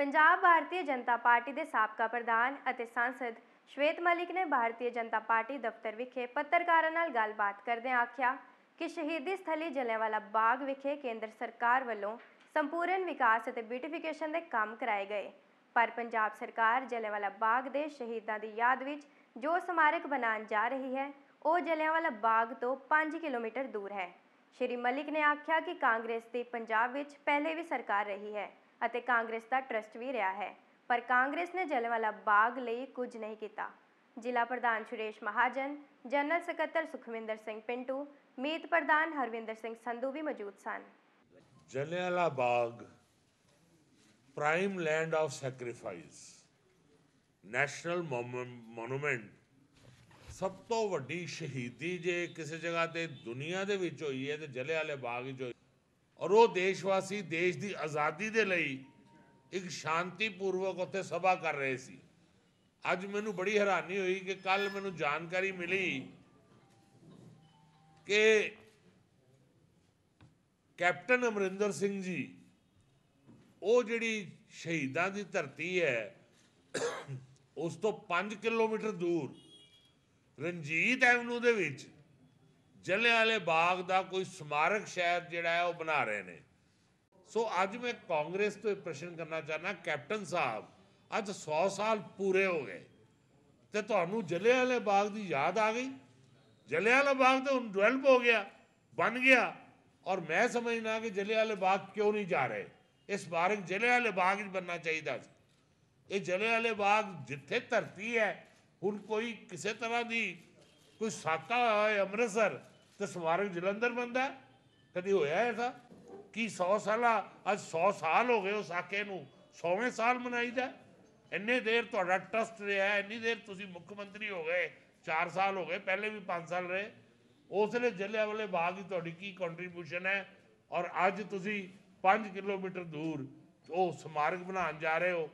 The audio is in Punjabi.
ਪੰਜਾਬ ਭਾਰਤੀ ਜਨਤਾ ਪਾਰਟੀ ਦੇ ਸਾਬਕਾ ਪ੍ਰਧਾਨ ਅਤੇ ਸੰਸਦ ਸ਼ਵੇਤ ਮਲਿਕ ਨੇ ਭਾਰਤੀ ਜਨਤਾ ਪਾਰਟੀ ਦਫ਼ਤਰ ਵਿਖੇ ਪੱਤਰਕਾਰਾਂ ਨਾਲ ਗੱਲਬਾਤ ਕਰਦੇ ਆਖਿਆ ਕਿ ਸ਼ਹੀਦੀ ਸਥਲੀ ਜਲਿਆਂਵਾਲਾ ਬਾਗ ਵਿਖੇ ਕੇਂਦਰ ਸਰਕਾਰ ਵੱਲੋਂ ਸੰਪੂਰਨ ਵਿਕਾਸ ਅਤੇ ਬਿਊਟੀਫਿਕੇਸ਼ਨ ਦੇ ਕੰਮ ਕਰਾਏ ਗਏ ਪਰ ਪੰਜਾਬ ਸਰਕਾਰ ਜਲਿਆਂਵਾਲਾ ਬਾਗ ਦੇ ਸ਼ਹੀਦਾਂ ਦੀ ਯਾਦ ਵਿੱਚ ਜੋ ਸਮਾਰਕ ਬਣਾਉਣ ਜਾ ਰਹੀ ਹੈ ਉਹ ਜਲਿਆਂਵਾਲਾ ਬਾਗ ਤੋਂ 5 ਕਿਲੋਮੀਟਰ ਦੂਰ ਹੈ ਸ਼੍ਰੀ ਮਲਿਕ ਨੇ ਆਖਿਆ ਕਿ ਕਾਂਗਰਸ ਦੀ ਪੰਜਾਬ ਵਿੱਚ ਪਹਿਲੇ ਵੀ ਸਰਕਾਰ ਰਹੀ ਹੈ ਅਤੇ ਕਾਂਗਰਸ ਦਾ ਟਰਸਟ ਵੀ ਰਿਹਾ ਹੈ ਪਰ ਕਾਂਗਰਸ ਨੇ ਜਲ੍ਹਿਆਂਵਾਲਾ ਬਾਗ ਲਈ ਕੁਝ ਨਹੀਂ ਕੀਤਾ ਜ਼ਿਲ੍ਹਾ ਪ੍ਰਧਾਨ ਸੁਰੇਸ਼ ਮਹਾਜਨ ਜਨਰਲ ਸਕੱਤਰ ਸੁਖਵਿੰਦਰ ਸਿੰਘ ਪਿੰਟੂ ਮੀਤ ਪ੍ਰਧਾਨ ਹਰਵਿੰਦਰ ਸਿੰਘ ਸੰਧੂ ਵੀ ਮੌਜੂਦ ਸਨ Jallianwala Bagh prime land of sacrifice national monument ਸਭ ਤੋਂ ਵੱਡੀ ਸ਼ਹੀਦੀ ਜੇ ਕਿਸੇ ਜਗ੍ਹਾ ਤੇ ਦੁਨੀਆ ਦੇ ਵਿੱਚ ਹੋਈ ਹੈ ਤੇ ਜਲ੍ਹਿਆਂਵਾਲੇ ਬਾਗ ਵਿੱਚ ਹੋਈ ਔਰ ਉਹ ਦੇਸ਼ਵਾਸੀ ਦੇਸ਼ ਦੀ ਆਜ਼ਾਦੀ ਦੇ ਲਈ ਇੱਕ ਸ਼ਾਂਤੀਪੂਰਵਕ ਉੱਥੇ ਸਭਾ ਕਰ ਰਹੇ ਸੀ ਅੱਜ ਮੈਨੂੰ ਬੜੀ ਹੈਰਾਨੀ ਹੋਈ ਕਿ ਕੱਲ ਮੈਨੂੰ ਜਾਣਕਾਰੀ ਮਿਲੀ ਕਿ ਕੈਪਟਨ ਅਮਰਿੰਦਰ ਸਿੰਘ ਜੀ ਉਹ ਜਿਹੜੀ ਸ਼ਹੀਦਾਂ ਦੀ ਧਰਤੀ ਹੈ ਉਸ ਤੋਂ 5 ਕਿਲੋਮੀਟਰ ਦੂਰ ਰਣਜੀਤ ਐਵਨਿਊ ਦੇ ਵਿੱਚ ਜਲਿਆਂ ਵਾਲੇ ਬਾਗ ਦਾ ਕੋਈ ਸਮਾਰਕ ਸ਼ਾਇਦ ਜਿਹੜਾ ਹੈ ਉਹ ਬਣਾ ਰਹੇ ਨੇ ਸੋ ਅੱਜ ਮੈਂ ਕਾਂਗਰਸ ਤੋਂ ਇਹ ਪ੍ਰਸ਼ਨ ਕਰਨਾ ਚਾਹਨਾ ਕੈਪਟਨ ਸਾਹਿਬ ਅੱਜ 100 ਸਾਲ ਪੂਰੇ ਹੋ ਗਏ ਤੇ ਤੁਹਾਨੂੰ ਜਲਿਆਂ ਵਾਲੇ ਬਾਗ ਦੀ ਯਾਦ ਆ ਗਈ ਜਲਿਆਂ ਵਾਲਾ ਬਾਗ ਤੇ ਹੁਣ ਡਵੈਲਪ ਹੋ ਗਿਆ ਬਣ ਗਿਆ ਔਰ ਮੈਂ ਸਮਝਣਾ ਕਿ ਜਲਿਆਂ ਵਾਲੇ ਬਾਗ ਕਿਉਂ ਨਹੀਂ ਜਾ ਰਹੇ ਇਸ ਬਾਰਕ ਜਲਿਆਂ ਵਾਲੇ ਬਾਗ ਹੀ ਬੰਨਾ ਚਾਹੀਦਾ ਸੀ ਇਹ ਜਲਿਆਂ ਵਾਲੇ ਬਾਗ ਜਿੱਥੇ ਧਰਤੀ ਹੈ ਹੁਣ ਕੋਈ ਕਿਸੇ ਤਰ੍ਹਾਂ ਦੀ ਕੋਈ ਸਾਕਾ ਹੈ ਅੰਮ੍ਰਿਤਸਰ ਤੇ ਸਮਾਰਕ ਜਲੰਧਰ ਬੰਦਾ ਕਦੀ ਹੋਇਆ ਐਸਾ ਕੀ 100 ਸਾਲਾ ਅੱਜ 100 ਸਾਲ ਹੋ ਗਏ ਉਹ ਸਾਕੇ ਨੂੰ 100ਵੇਂ ਸਾਲ ਮਨਾਈਦਾ ਇੰਨੇ ਦੇਰ ਤੁਹਾਡਾ ਟਰਸਟ ਰਿਹਾ ਇੰਨੀ ਦੇਰ ਤੁਸੀਂ ਮੁੱਖ ਮੰਤਰੀ ਹੋ ਗਏ 4 ਸਾਲ ਹੋ ਗਏ ਪਹਿਲੇ ਵੀ 5 ਸਾਲ ਰਹੇ ਉਸ ਵੇਲੇ ਵਾਲੇ ਬਾਗ ਦੀ ਤੁਹਾਡੀ ਕੀ ਕੰਟਰੀਬਿਊਸ਼ਨ ਹੈ ਔਰ ਅੱਜ ਤੁਸੀਂ 5 ਕਿਲੋਮੀਟਰ ਦੂਰ ਉਹ ਸਮਾਰਕ ਬਣਾਉਣ ਜਾ ਰਹੇ ਹੋ